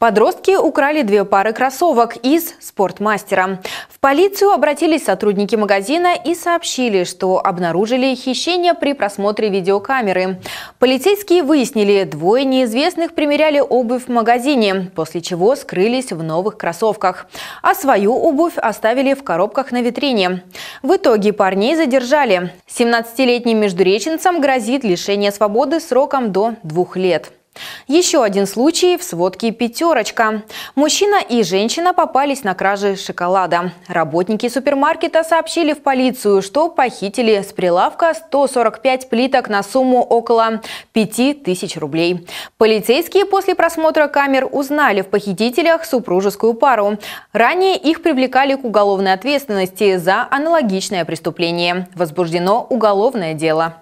Подростки украли две пары кроссовок из спортмастера. В полицию обратились сотрудники магазина и сообщили, что обнаружили хищение при просмотре видеокамеры. Полицейские выяснили, двое неизвестных примеряли обувь в магазине, после чего скрылись в новых кроссовках. А свою обувь оставили в коробках на витрине. В итоге парней задержали. 17-летним междуреченцам грозит лишение свободы сроком до двух лет. Еще один случай в сводке «Пятерочка». Мужчина и женщина попались на краже шоколада. Работники супермаркета сообщили в полицию, что похитили с прилавка 145 плиток на сумму около 5000 рублей. Полицейские после просмотра камер узнали в похитителях супружескую пару. Ранее их привлекали к уголовной ответственности за аналогичное преступление. Возбуждено уголовное дело.